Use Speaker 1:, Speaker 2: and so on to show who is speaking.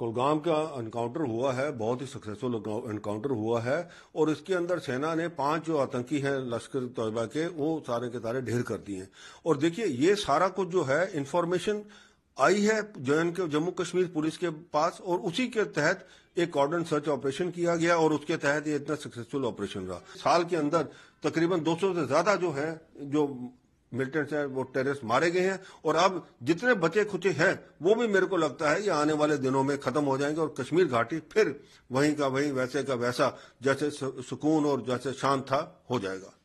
Speaker 1: कुलगाम का एनकाउंटर हुआ है बहुत ही सक्सेसफुल एनकाउंटर हुआ है और इसके अंदर सेना ने पांच जो आतंकी हैं लश्कर तयबा के वो सारे के सारे ढेर कर दिए और देखिए ये सारा कुछ जो है इन्फॉर्मेशन आई है जो जम्मू कश्मीर पुलिस के पास और उसी के तहत एक कॉर्डन सर्च ऑपरेशन किया गया और उसके तहत ये इतना सक्सेसफुल ऑपरेशन रहा साल के अंदर तकरीबन 200 से ज्यादा जो है जो मिलिटेंट्स हैं वो टेररिस्ट मारे गए हैं और अब जितने बचे खुचे हैं वो भी मेरे को लगता है ये आने वाले दिनों में खत्म हो जाएंगे और कश्मीर घाटी फिर वहीं का वहीं वैसे का वैसा जैसे सुकून और जैसे शांत था हो जाएगा